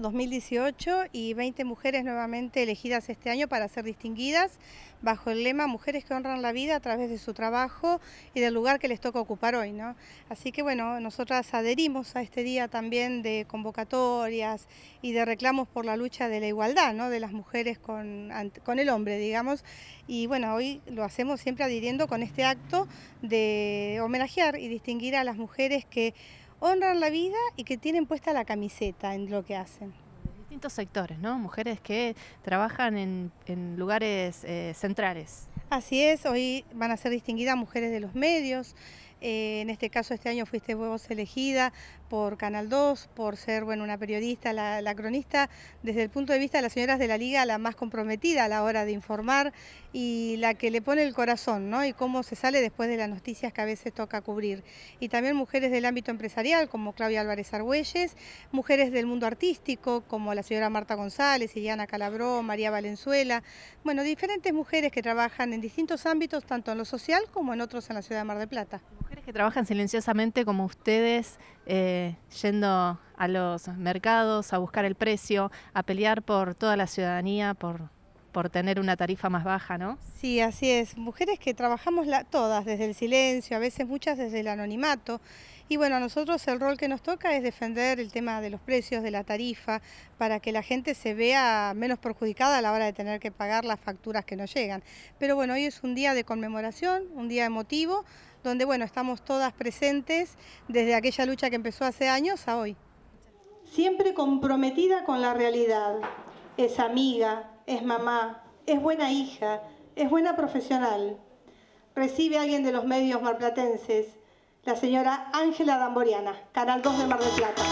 2018 y 20 mujeres nuevamente elegidas este año para ser distinguidas bajo el lema Mujeres que honran la vida a través de su trabajo y del lugar que les toca ocupar hoy. ¿no? Así que bueno, nosotras adherimos a este día también de convocatorias y de reclamos por la lucha de la igualdad ¿no? de las mujeres con, con el hombre, digamos. Y bueno, hoy lo hacemos siempre adhiriendo con este acto de homenajear y distinguir a las mujeres que honran la vida y que tienen puesta la camiseta en lo que hacen. Distintos sectores, ¿no? Mujeres que trabajan en, lugares eh, centrales. Así es, hoy van a ser distinguidas mujeres de los medios, eh, en este caso, este año fuiste vos elegida por Canal 2, por ser bueno, una periodista, la, cronista, desde el punto de vista de las señoras de la Liga, la más comprometida a la hora de informar y la que le pone el corazón, ¿no? Y cómo se sale después de las noticias que a veces toca cubrir. Y también mujeres del ámbito empresarial, como Claudia Álvarez Argüelles, mujeres del mundo artístico, como la señora Marta González, Iliana Calabró, María Valenzuela, bueno, diferentes mujeres que trabajan en distintos ámbitos, tanto en lo social como en otros en la ciudad de Mar del Plata que trabajan silenciosamente como ustedes, eh, yendo a los mercados a buscar el precio, a pelear por toda la ciudadanía, por, por tener una tarifa más baja, ¿no? Sí, así es. Mujeres que trabajamos la, todas desde el silencio, a veces muchas desde el anonimato. Y bueno, a nosotros el rol que nos toca es defender el tema de los precios, de la tarifa, para que la gente se vea menos perjudicada a la hora de tener que pagar las facturas que nos llegan. Pero bueno, hoy es un día de conmemoración, un día emotivo donde bueno, estamos todas presentes desde aquella lucha que empezó hace años a hoy. Siempre comprometida con la realidad, es amiga, es mamá, es buena hija, es buena profesional. Recibe a alguien de los medios marplatenses, la señora Ángela Damboriana, Canal 2 de Mar del Plata.